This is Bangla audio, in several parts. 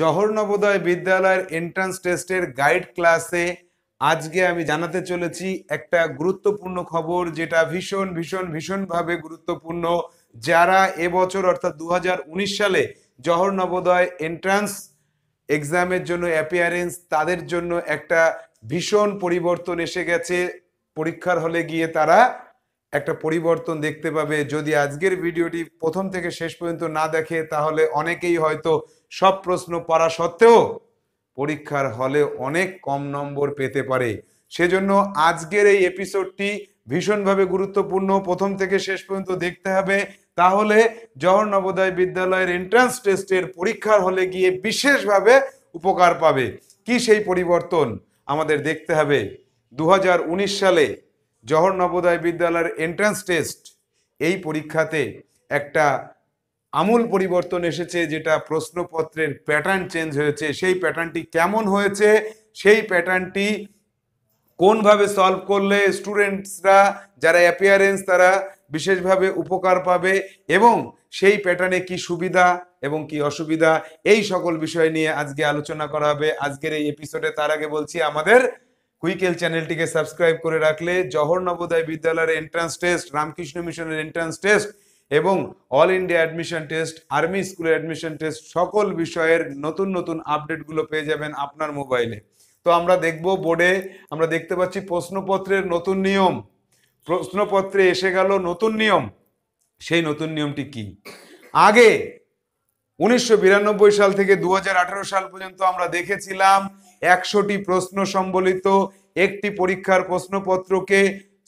জহর নবোদয় বিদ্যালয়ের এন্ট্রান্স টেস্টের গাইড ক্লাসে আজকে আমি জানাতে চলেছি একটা গুরুত্বপূর্ণ খবর যেটা ভীষণ ভীষণ ভীষণভাবে গুরুত্বপূর্ণ যারা এবছর অর্থাৎ দু সালে জহর নবোদয় এন্ট্রান্স এক্সামের জন্য অ্যাপিয়ারেন্স তাদের জন্য একটা ভীষণ পরিবর্তন এসে গেছে পরীক্ষার হলে গিয়ে তারা একটা পরিবর্তন দেখতে পাবে যদি আজকের ভিডিওটি প্রথম থেকে শেষ পর্যন্ত না দেখে তাহলে অনেকেই হয়তো সব প্রশ্ন পারা সত্ত্বেও পরীক্ষার হলে অনেক কম নম্বর পেতে পারে সেজন্য আজকের এই এপিসোডটি ভীষণভাবে গুরুত্বপূর্ণ প্রথম থেকে শেষ পর্যন্ত দেখতে হবে তাহলে জহর নবোদয় বিদ্যালয়ের এন্ট্রান্স টেস্টের পরীক্ষার হলে গিয়ে বিশেষভাবে উপকার পাবে কি সেই পরিবর্তন আমাদের দেখতে হবে দু সালে জহর নবোদয় বিদ্যালয়ের এন্ট্রান্স টেস্ট এই পরীক্ষাতে একটা আমূল পরিবর্তন এসেছে যেটা প্রশ্নপত্রের প্যাটার্ন চেঞ্জ হয়েছে সেই প্যাটার্নটি কেমন হয়েছে সেই প্যাটার্নটি কোনভাবে সলভ করলে স্টুডেন্টসরা যারা অ্যাপিয়ারেন্স তারা বিশেষভাবে উপকার পাবে এবং সেই প্যাটার্নে কি সুবিধা এবং কি অসুবিধা এই সকল বিষয় নিয়ে আজকে আলোচনা করা হবে আজকের এই এপিসোডে তার আগে বলছি আমাদের কুইকেল চ্যানেলটিকে সাবস্ক্রাইব করে রাখলে জহর নবোদয় বিদ্যালয়ের এন্ট্রান্স টেস্ট রামকৃষ্ণ মিশনের এন্ট্রান্স টেস্ট এবং all India admission test army স্কুলের অ্যাডমিশন টেস্ট সকল বিষয়ের নতুন নতুন আপডেটগুলো পেয়ে যাবেন আপনার মোবাইলে তো আমরা দেখব বোর্ডে আমরা দেখতে পাচ্ছি প্রশ্নপত্রের নতুন নিয়ম প্রশ্নপত্রে এসে গেল নতুন নিয়ম সেই নতুন নিয়মটি কি আগে উনিশশো সাল থেকে দু সাল পর্যন্ত আমরা দেখেছিলাম একশোটি প্রশ্ন সম্বলিত একটি পরীক্ষার প্রশ্নপত্রকে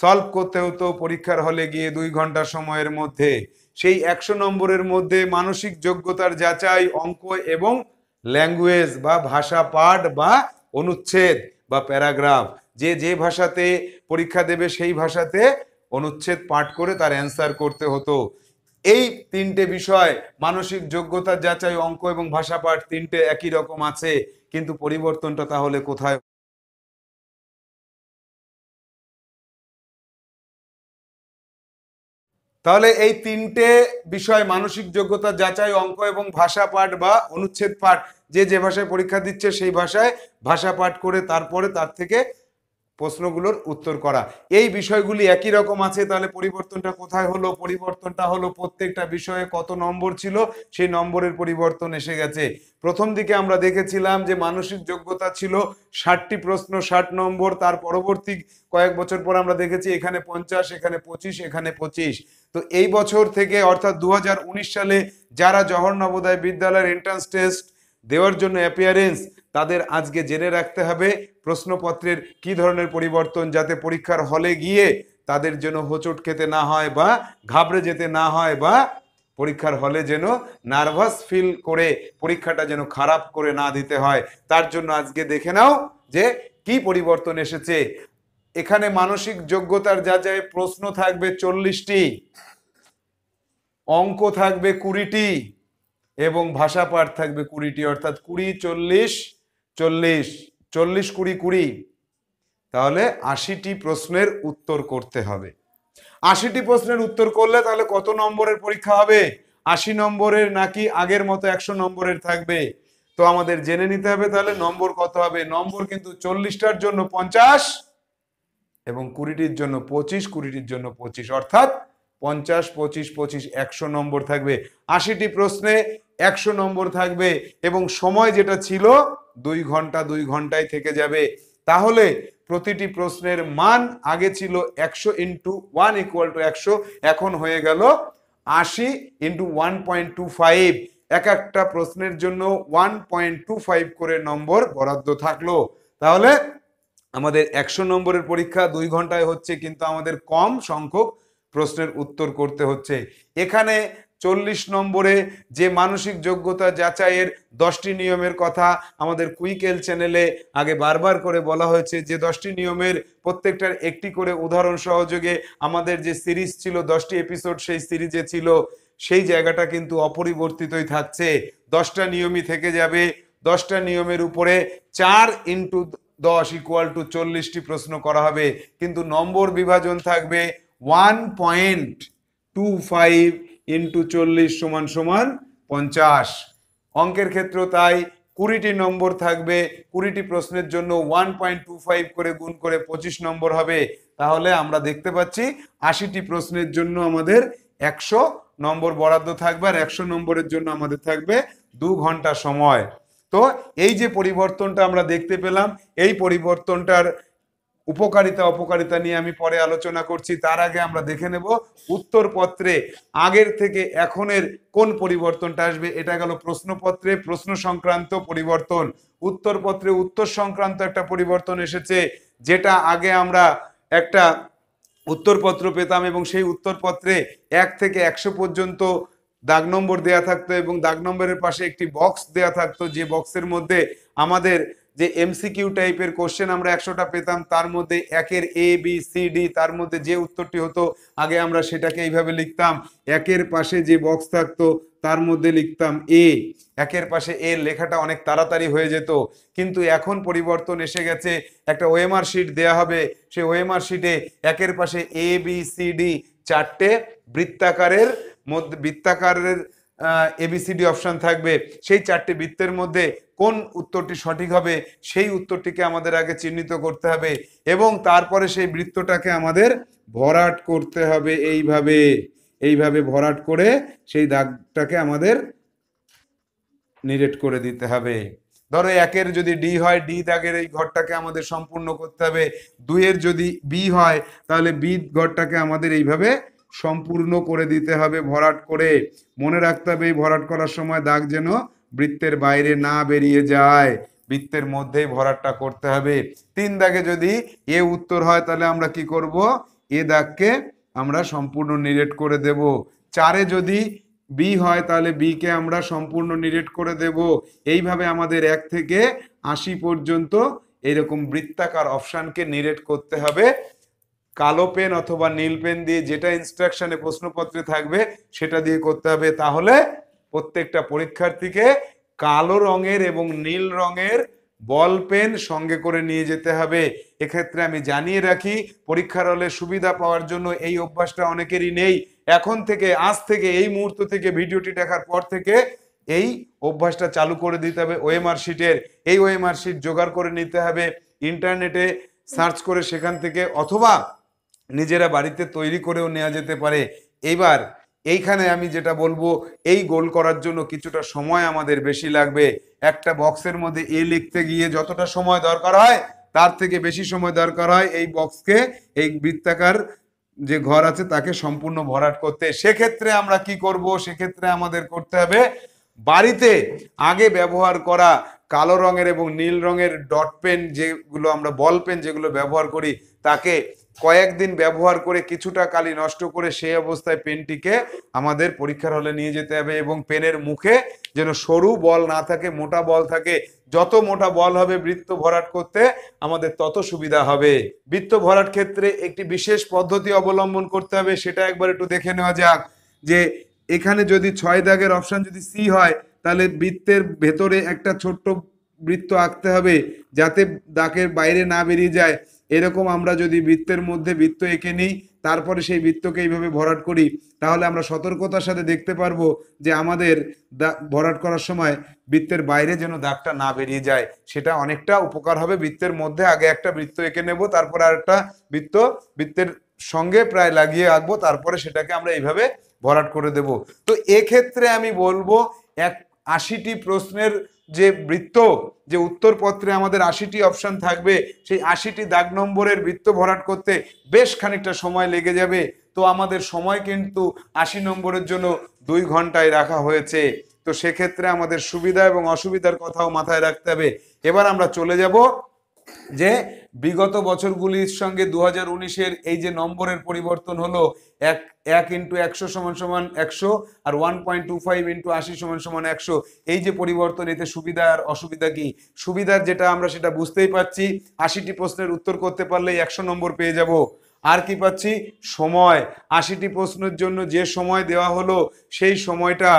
সলভ করতে হতো পরীক্ষার হলে গিয়ে দুই ঘন্টা সময়ের মধ্যে সেই একশো নম্বরের মধ্যে মানসিক যোগ্যতার যাচাই অঙ্ক এবং ল্যাঙ্গুয়েজ বা ভাষা পাঠ বা অনুচ্ছেদ বা প্যারাগ্রাফ যে যে ভাষাতে পরীক্ষা দেবে সেই ভাষাতে অনুচ্ছেদ পাঠ করে তার অ্যান্সার করতে হতো এই তিনটে বিষয় মানসিক যোগ্যতা যাচাই অঙ্ক এবং ভাষা পাঠ তিনটে একই রকম আছে কিন্তু পরিবর্তনটা তাহলে কোথায় তাহলে এই তিনটে বিষয় মানসিক যোগ্যতা যাচাই অঙ্ক এবং ভাষা পাঠ বা অনুচ্ছেদ পাঠ যে যে ভাষায় পরীক্ষা দিচ্ছে সেই ভাষায় ভাষা পাঠ করে তারপরে তার থেকে প্রশ্নগুলোর উত্তর করা এই বিষয়গুলি একই রকম আছে তাহলে পরিবর্তনটা কোথায় হলো পরিবর্তনটা হলো প্রত্যেকটা বিষয়ে কত নম্বর ছিল সেই নম্বরের পরিবর্তন এসে গেছে প্রথম দিকে আমরা দেখেছিলাম যে মানসিক যোগ্যতা ছিল ষাটটি প্রশ্ন ষাট নম্বর তার পরবর্তী কয়েক বছর পর আমরা দেখেছি এখানে পঞ্চাশ এখানে পঁচিশ এখানে পঁচিশ তো এই বছর থেকে অর্থাৎ দু সালে যারা জহর নবোদয় বিদ্যালয়ের এন্ট্রান্স টেস্ট দেওয়ার জন্য অ্যাপিয়ারেন্স তাদের আজকে জেনে রাখতে হবে প্রশ্নপত্রের কি ধরনের পরিবর্তন যাতে পরীক্ষার হলে গিয়ে তাদের যেন হোঁচট খেতে না হয় বা ঘাবড়ে যেতে না হয় বা পরীক্ষার হলে যেন নার্ভাস ফিল করে পরীক্ষাটা যেন খারাপ করে না দিতে হয় তার জন্য আজকে দেখে নাও যে কি পরিবর্তন এসেছে এখানে মানসিক যোগ্যতার যা যায় প্রশ্ন থাকবে চল্লিশটি অঙ্ক থাকবে কুড়িটি এবং ভাষা পাঠ থাকবে কুড়িটি অর্থাৎ কুড়ি চল্লিশ চল্লিশ চল্লিশ কুড়ি কুড়ি তাহলে আশিটি প্রশ্নের উত্তর করতে হবে আশিটি প্রশ্নের উত্তর করলে তাহলে কত নম্বরের পরীক্ষা হবে আশি নম্বরের নাকি আগের মতো একশো নম্বরের থাকবে তো আমাদের জেনে নিতে হবে তাহলে নম্বর কত হবে নম্বর কিন্তু চল্লিশটার জন্য পঞ্চাশ এবং কুড়িটির জন্য পঁচিশ কুড়িটির জন্য পঁচিশ অর্থাৎ পঞ্চাশ পঁচিশ পঁচিশ একশো নম্বর থাকবে আশিটি প্রশ্নে একশো নম্বর থাকবে এবং সময় যেটা ছিল দুই ঘন্টা দুই ঘন্টায় থেকে যাবে তাহলে প্রতিটি প্রশ্নের মান আগে ছিল একশো ইন্টু ওয়ান ইকুয়াল টু একশো এখন হয়ে গেল আশি into one point two five এক একটা প্রশ্নের জন্য ওয়ান পয়েন্ট টু ফাইভ করে নম্বর বরাদ্দ থাকলো তাহলে আমাদের একশো নম্বরের পরীক্ষা দুই ঘন্টায় হচ্ছে কিন্তু আমাদের কম সংখ্যক প্রশ্নের উত্তর করতে হচ্ছে এখানে চল্লিশ নম্বরে যে মানসিক যোগ্যতা যাচাইয়ের দশটি নিয়মের কথা আমাদের কুইকেল চ্যানেলে আগে বারবার করে বলা হয়েছে যে দশটি নিয়মের প্রত্যেকটার একটি করে উদাহরণ সহযোগে আমাদের যে সিরিজ ছিল দশটি এপিসোড সেই সিরিজে ছিল সেই জায়গাটা কিন্তু অপরিবর্তিতই থাকছে দশটা নিয়মই থেকে যাবে দশটা নিয়মের উপরে চার ইন্টু দশ ইকুয়াল টু চল্লিশটি প্রশ্ন করা হবে কিন্তু নম্বর বিভাজন থাকবে one point two five into চল্লিশ সমান সমান পঞ্চাশ অঙ্কের ক্ষেত্র তাই কুড়িটি নম্বর থাকবে কুড়িটি প্রশ্নের জন্য ওয়ান পয়েন্ট টু ফাইভ করে গুণ করে পঁচিশ নম্বর হবে তাহলে আমরা দেখতে পাচ্ছি আশিটি প্রশ্নের জন্য আমাদের একশো নম্বর বরাদ্দ থাকবে আর একশো নম্বরের জন্য আমাদের থাকবে দু ঘন্টা সময় তো এই যে পরিবর্তনটা আমরা দেখতে পেলাম এই পরিবর্তনটার উপকারিতা অপকারিতা নিয়ে আমি পরে আলোচনা করছি তার আগে আমরা দেখে নেব উত্তরপত্রে আগের থেকে এখনের কোন পরিবর্তনটা আসবে এটা গেল প্রশ্নপত্রে প্রশ্ন সংক্রান্ত পরিবর্তন উত্তরপত্রে উত্তর সংক্রান্ত একটা পরিবর্তন এসেছে যেটা আগে আমরা একটা উত্তরপত্র পেতাম এবং সেই উত্তরপত্রে এক থেকে একশো পর্যন্ত দাগ নম্বর দেয়া থাকতো এবং দাগ নম্বরের পাশে একটি বক্স দেয়া থাকতো যে বক্সের মধ্যে আমাদের যে এমসিকিউ টাইপের কোশ্চেন আমরা একশোটা পেতাম তার মধ্যে একের এ বি সি ডি তার মধ্যে যে উত্তরটি হতো আগে আমরা সেটাকে এইভাবে লিখতাম একের পাশে যে বক্স থাকতো তার মধ্যে লিখতাম এ একের পাশে এ লেখাটা অনেক তাড়াতাড়ি হয়ে যেত কিন্তু এখন পরিবর্তন এসে গেছে একটা ওএমআর শিট দেয়া হবে সেই ওএমআর শিটে একের পাশে এ বি সি ডি চারটে বৃত্তাকারের মধ্যে বৃত্তাকারের এবিসিডি অপশান থাকবে সেই চারটি বৃত্তের মধ্যে কোন উত্তরটি সঠিক হবে সেই উত্তরটিকে আমাদের আগে চিহ্নিত করতে হবে এবং তারপরে সেই বৃত্তটাকে আমাদের ভরাট করতে হবে এইভাবে এইভাবে ভরাট করে সেই দাগটাকে আমাদের নিরেট করে দিতে হবে ধরো একের যদি ডি হয় ডি দাগের এই ঘরটাকে আমাদের সম্পূর্ণ করতে হবে দুইয়ের যদি বি হয় তাহলে বি ঘরটাকে আমাদের এইভাবে সম্পূর্ণ করে দিতে হবে ভরাট করে মনে রাখতে হবে এই ভরাট করার সময় দাগ যেন বৃত্তের বাইরে না বেরিয়ে যায় বৃত্তের মধ্যেই ভরাটটা করতে হবে তিন দাগে যদি এ উত্তর হয় তাহলে আমরা কি করব এ দাগকে আমরা সম্পূর্ণ নিরেট করে দেব চারে যদি বি হয় তাহলে বিকে আমরা সম্পূর্ণ নিরেট করে দেব এইভাবে আমাদের এক থেকে আশি পর্যন্ত এরকম বৃত্তাকার অপশানকে নিরেট করতে হবে কালো পেন অথবা নীল পেন দিয়ে যেটা ইনস্ট্রাকশনে প্রশ্নপত্রে থাকবে সেটা দিয়ে করতে হবে তাহলে প্রত্যেকটা পরীক্ষার্থীকে কালো রঙের এবং নীল রঙের বল পেন সঙ্গে করে নিয়ে যেতে হবে এক্ষেত্রে আমি জানিয়ে রাখি পরীক্ষার হলে সুবিধা পাওয়ার জন্য এই অভ্যাসটা অনেকেরই নেই এখন থেকে আজ থেকে এই মুহূর্ত থেকে ভিডিওটি দেখার পর থেকে এই অভ্যাসটা চালু করে দিতে হবে ওএমআর শিটের এই ওএমআর শিট জোগাড় করে নিতে হবে ইন্টারনেটে সার্চ করে সেখান থেকে অথবা নিজেরা বাড়িতে তৈরি করেও নেওয়া যেতে পারে এইবার এইখানে আমি যেটা বলবো এই গোল করার জন্য কিছুটা সময় আমাদের বেশি লাগবে একটা বক্সের মধ্যে এ লিখতে গিয়ে যতটা সময় দরকার হয় তার থেকে বেশি সময় দরকার হয় এই বক্সকে এই বৃত্তাকার যে ঘর আছে তাকে সম্পূর্ণ ভরাট করতে সেক্ষেত্রে আমরা কি করব সেক্ষেত্রে আমাদের করতে হবে বাড়িতে আগে ব্যবহার করা কালো রঙের এবং নীল রঙের ডট পেন যেগুলো আমরা বল পেন যেগুলো ব্যবহার করি তাকে কয়েকদিন ব্যবহার করে কিছুটা কালি নষ্ট করে সেই অবস্থায় পেনটিকে আমাদের পরীক্ষার হলে নিয়ে যেতে হবে এবং পেনের মুখে যেন সরু বল না থাকে মোটা বল থাকে যত মোটা বল হবে বৃত্ত ভরাট করতে আমাদের তত সুবিধা হবে বৃত্ত ভরাট ক্ষেত্রে একটি বিশেষ পদ্ধতি অবলম্বন করতে হবে সেটা একবার একটু দেখে নেওয়া যাক যে এখানে যদি ছয় দাগের অপশান যদি সি হয় তাহলে বৃত্তের ভেতরে একটা ছোট্ট বৃত্ত আঁকতে হবে যাতে দাগের বাইরে না বেরিয়ে যায় এরকম আমরা যদি বৃত্তের মধ্যে বৃত্ত এঁকে নিই তারপরে সেই বৃত্তকে এইভাবে ভরাট করি তাহলে আমরা সতর্কতার সাথে দেখতে পারবো যে আমাদের ভরাট করার সময় বৃত্তের বাইরে যেন দাগটা না বেরিয়ে যায় সেটা অনেকটা উপকার হবে বৃত্তের মধ্যে আগে একটা বৃত্ত এঁকে নেব তারপরে আর একটা বৃত্ত বৃত্তের সঙ্গে প্রায় লাগিয়ে আঁকবো তারপরে সেটাকে আমরা এইভাবে ভরাট করে দেব তো এক্ষেত্রে আমি বলবো এক আশিটি প্রশ্নের যে বৃত্ত যে উত্তরপত্রে আমাদের আশিটি অপশান থাকবে সেই আশিটি দাগ নম্বরের বৃত্ত ভরাট করতে বেশ খানিকটা সময় লেগে যাবে তো আমাদের সময় কিন্তু আশি নম্বরের জন্য দুই ঘন্টায় রাখা হয়েছে তো সেক্ষেত্রে আমাদের সুবিধা এবং অসুবিধার কথাও মাথায় রাখতে হবে এবার আমরা চলে যাব যে বিগত বছরগুলির সঙ্গে দু হাজার উনিশের এই যে নম্বরের পরিবর্তন হলো এক এক ইন্টু একশো সমান সমান একশো আর one point two five into আশি সমান সমান একশো এই যে পরিবর্তন এতে সুবিধা আর অসুবিধা কি সুবিধার যেটা আমরা সেটা বুঝতেই পাচ্ছি আশিটি প্রশ্নের উত্তর করতে পারলে একশো নম্বর পেয়ে যাব আর কি পাচ্ছি সময় আশিটি প্রশ্নের জন্য যে সময় দেওয়া হলো সেই সময়টা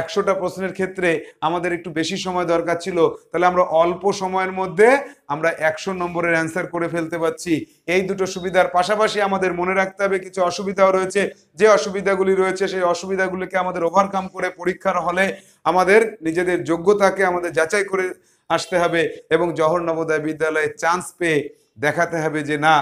একশোটা প্রশ্নের ক্ষেত্রে আমাদের একটু বেশি সময় দরকার ছিল তাহলে আমরা অল্প সময়ের মধ্যে আমরা একশো নম্বরের অ্যান্সার করে ফেলতে পারছি এই দুটো সুবিধার পাশাপাশি আমাদের মনে রাখতে হবে কিছু অসুবিধাও রয়েছে যে অসুবিধাগুলি রয়েছে সেই অসুবিধাগুলিকে আমাদের ওভারকাম করে পরীক্ষার হলে আমাদের নিজেদের যোগ্যতাকে আমাদের যাচাই করে আসতে হবে এবং জহর নবোদয় বিদ্যালয়ে চান্স পেয়ে দেখাতে হবে যে না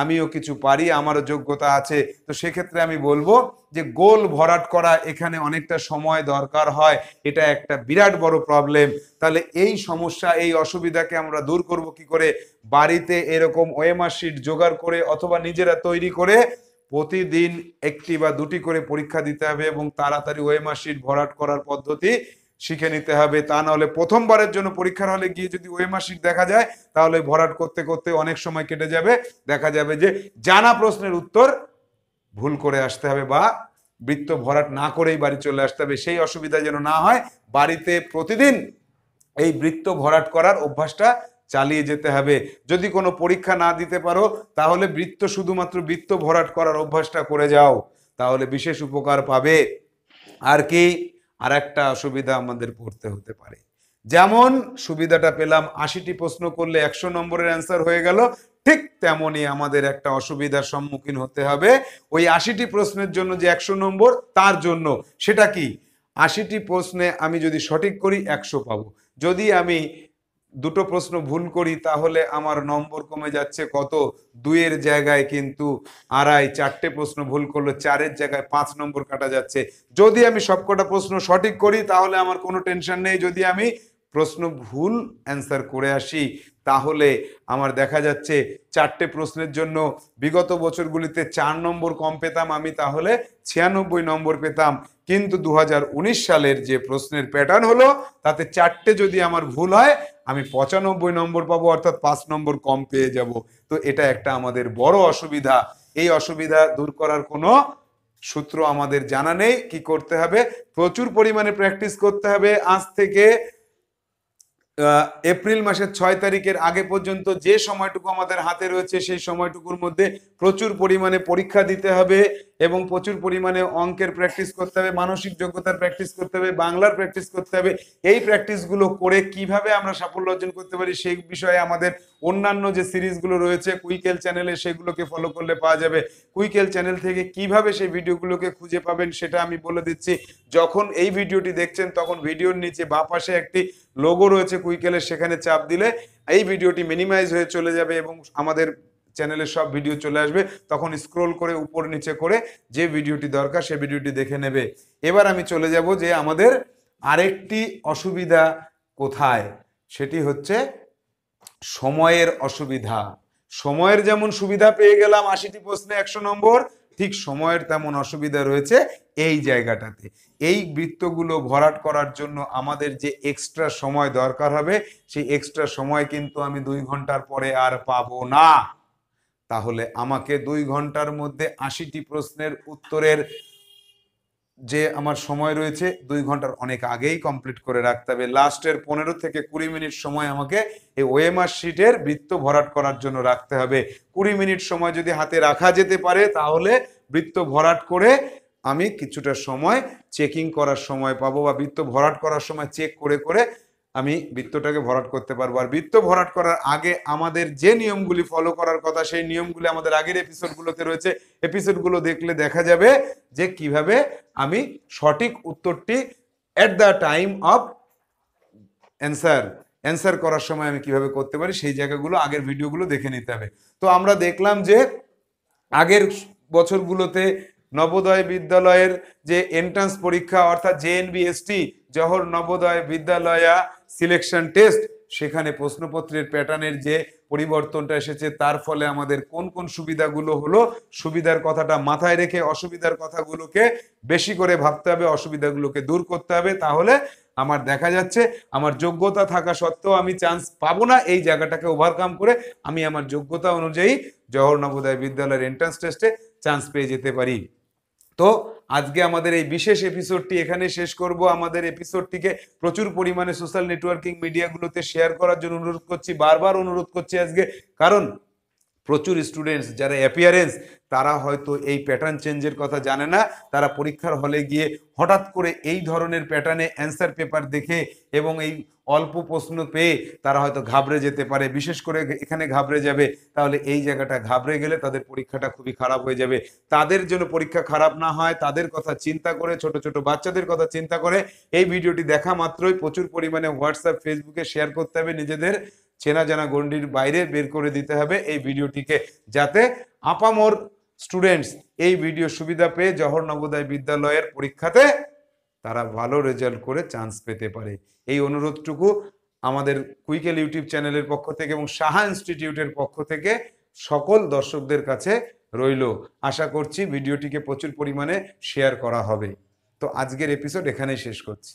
আমিও কিছু পারি আমারও যোগ্যতা আছে তো সেক্ষেত্রে আমি বলবো যে গোল ভরাট করা এখানে অনেকটা সময় দরকার হয় এটা একটা বিরাট বড় প্রবলেম তাহলে এই সমস্যা এই অসুবিধাকে আমরা দূর করব কি করে বাড়িতে এরকম ওয়েমার শিট জোগাড় করে অথবা নিজেরা তৈরি করে প্রতিদিন একটি বা দুটি করে পরীক্ষা দিতে হবে এবং তাড়াতাড়ি ওয়েমার শিট ভরাট করার পদ্ধতি শিখে নিতে হবে তা নাহলে প্রথমবারের জন্য পরীক্ষার হলে গিয়ে যদি ওই মাসিক দেখা যায় তাহলে ভরাট করতে করতে অনেক সময় কেটে যাবে দেখা যাবে যে জানা প্রশ্নের উত্তর ভুল করে আসতে হবে বা বৃত্ত ভরাট না করেই বাড়ি চলে আসতে হবে সেই অসুবিধা যেন না হয় বাড়িতে প্রতিদিন এই বৃত্ত ভরাট করার অভ্যাসটা চালিয়ে যেতে হবে যদি কোনো পরীক্ষা না দিতে পারো তাহলে বৃত্ত শুধুমাত্র বৃত্ত ভরাট করার অভ্যাসটা করে যাও তাহলে বিশেষ উপকার পাবে আর কি আর একটা অসুবিধা আমাদের পড়তে হতে পারে যেমন সুবিধাটা পেলাম আশিটি প্রশ্ন করলে একশো নম্বরের অ্যান্সার হয়ে গেল ঠিক তেমনই আমাদের একটা অসুবিধার সম্মুখীন হতে হবে ওই আশিটি প্রশ্নের জন্য যে একশো নম্বর তার জন্য সেটা কি আশিটি প্রশ্নে আমি যদি সঠিক করি একশো পাবো যদি আমি দুটো প্রশ্ন ভুল করি তাহলে আমার নম্বর কমে যাচ্ছে কত দুইয়ের জায়গায় কিন্তু আড়াই চারটে প্রশ্ন ভুল করলো চারের জায়গায় পাঁচ নম্বর কাটা যাচ্ছে যদি আমি সবকটা প্রশ্ন সঠিক করি তাহলে আমার কোনো টেনশন নেই যদি আমি প্রশ্ন ভুল অ্যান্সার করে আসি তাহলে আমার দেখা যাচ্ছে চারটে প্রশ্নের জন্য বিগত বছরগুলিতে চার নম্বর কম পেতাম আমি তাহলে ছিয়ানব্বই নম্বর পেতাম কিন্তু দু সালের যে প্রশ্নের প্যাটার্ন হলো তাতে চারটে যদি আমার ভুল হয় আমি পঁচানব্বই নম্বর পাবো অর্থাৎ পাঁচ নম্বর কম পেয়ে যাব তো এটা একটা আমাদের বড় অসুবিধা এই অসুবিধা দূর করার কোনো সূত্র আমাদের জানা নেই কি করতে হবে প্রচুর পরিমাণে প্র্যাকটিস করতে হবে আজ থেকে এপ্রিল মাসের ছয় তারিখের আগে পর্যন্ত যে সময়টুকু আমাদের হাতে রয়েছে সেই সময়টুকুর মধ্যে প্রচুর পরিমাণে পরীক্ষা দিতে হবে এবং প্রচুর পরিমাণে অঙ্কের প্র্যাকটিস করতে হবে মানসিক যোগ্যতার প্র্যাকটিস করতে হবে বাংলার প্র্যাকটিস করতে হবে এই প্র্যাকটিসগুলো করে কিভাবে আমরা সাফল্য অর্জন করতে পারি সেই বিষয়ে আমাদের অন্যান্য যে সিরিজগুলো রয়েছে কুইকেল চ্যানেলে সেগুলোকে ফলো করলে পাওয়া যাবে কুইকেল চ্যানেল থেকে কিভাবে সেই ভিডিওগুলোকে খুঁজে পাবেন সেটা আমি বলে দিচ্ছি যখন এই ভিডিওটি দেখছেন তখন ভিডিওর নিচে বা পাশে একটি লোগো রয়েছে কুইকেলের সেখানে চাপ দিলে এই ভিডিওটি মিনিমাইজ হয়ে চলে যাবে এবং আমাদের চ্যানেলে সব ভিডিও চলে আসবে তখন স্ক্রোল করে উপর নিচে করে যে ভিডিওটি দরকার সে ভিডিওটি দেখে নেবে এবার আমি চলে যাব যে আমাদের আরেকটি অসুবিধা কোথায় সেটি হচ্ছে সময়ের অসুবিধা সময়ের যেমন সুবিধা পেয়ে গেলাম আশিটি প্রশ্নে একশো নম্বর ঠিক সময়ের তেমন অসুবিধা রয়েছে এই জায়গাটাতে এই বৃত্তগুলো ভরাট করার জন্য আমাদের যে এক্সট্রা সময় দরকার হবে সেই এক্সট্রা সময় কিন্তু আমি দুই ঘন্টার পরে আর পাবো না তাহলে আমাকে দুই ঘন্টার মধ্যে আশিটি প্রশ্নের উত্তরের যে আমার সময় রয়েছে দুই ঘন্টার অনেক আগেই কমপ্লিট করে রাখতে হবে লাস্টের পনেরো থেকে কুড়ি মিনিট সময় আমাকে এই ওয়েমার শিটের বৃত্ত ভরাট করার জন্য রাখতে হবে কুড়ি মিনিট সময় যদি হাতে রাখা যেতে পারে তাহলে বৃত্ত ভরাট করে আমি কিছুটা সময় চেকিং করার সময় পাবো বা বৃত্ত ভরাট করার সময় চেক করে করে আমি বৃত্তটাকে ভরাট করতে পারবো আর বৃত্ত ভরাট করার আগে আমাদের যে নিয়মগুলি ফলো করার কথা সেই নিয়মগুলি আমাদের আগের এপিসোডগুলোতে রয়েছে এপিসোডগুলো দেখলে দেখা যাবে যে কিভাবে আমি সঠিক উত্তরটি at the time of answer answer করার সময় আমি কিভাবে করতে পারি সেই জায়গাগুলো আগের ভিডিওগুলো দেখে নিতে হবে তো আমরা দেখলাম যে আগের বছরগুলোতে নবোদয় বিদ্যালয়ের যে এন্ট্রান্স পরীক্ষা অর্থাৎ JNVST Jawahar Navodaya Vidyalaya selection test সেখানে প্রশ্নপত্রের প্যাটার্নের যে পরিবর্তনটা এসেছে তার ফলে আমাদের কোন কোন সুবিধাগুলো হলো সুবিধার কথাটা মাথায় রেখে অসুবিধার কথাগুলোকে বেশি করে ভাবতে হবে অসুবিধাগুলোকে দূর করতে হবে তাহলে আমার দেখা যাচ্ছে আমার যোগ্যতা থাকা সত্ত্বেও আমি চান্স পাবো না এই জায়গাটাকে ওভারকাম করে আমি আমার যোগ্যতা অনুযায়ী জহর নবোদয় বিদ্যালয়ের এন্ট্রান্স টেস্টে চান্স পেয়ে যেতে পারি তো আজকে আমাদের এই বিশেষ এপিসোডটি এখানে শেষ করব আমাদের এপিসোডটিকে প্রচুর পরিমাণে সোশ্যাল নেটওয়ার্কিং মিডিয়াগুলোতে শেয়ার করার জন্য অনুরোধ করছি বারবার অনুরোধ করছি আজকে কারণ প্রচুর স্টুডেন্টস যারা অ্যাপিয়ারেন্স তারা হয়তো এই প্যাটার্ন চেঞ্জের কথা জানে না তারা পরীক্ষার হলে গিয়ে হঠাৎ করে এই ধরনের প্যাটার্নে অ্যান্সার পেপার দেখে এবং এই অল্প প্রশ্ন পেয়ে তারা হয়তো ঘাবড়ে যেতে পারে বিশেষ করে এখানে ঘাবড়ে যাবে তাহলে এই জায়গাটা ঘাবড়ে গেলে তাদের পরীক্ষাটা খুবই খারাপ হয়ে যাবে তাদের জন্য পরীক্ষা খারাপ না হয় তাদের কথা চিন্তা করে ছোট ছোট বাচ্চাদের কথা চিন্তা করে এই ভিডিওটি দেখা মাত্রই প্রচুর পরিমাণে হোয়াটসঅ্যাপ ফেসবুকে শেয়ার করতে হবে নিজেদের চেনা জানা গন্ডির বাইরে বের করে দিতে হবে এই ভিডিওটিকে যাতে আপামোর স্টুডেন্টস এই ভিডিও সুবিধা পেয়ে জহর নবোদয় বিদ্যালয়ের পরীক্ষাতে তারা ভালো রেজাল্ট করে চান্স পেতে পারে এই অনুরোধটুকু আমাদের কুইকেল ইউটিউব চ্যানেলের পক্ষ থেকে এবং সাহা ইনস্টিটিউটের পক্ষ থেকে সকল দর্শকদের কাছে রইল আশা করছি ভিডিওটিকে প্রচুর পরিমাণে শেয়ার করা হবে তো আজকের এপিসোড এখানেই শেষ করছি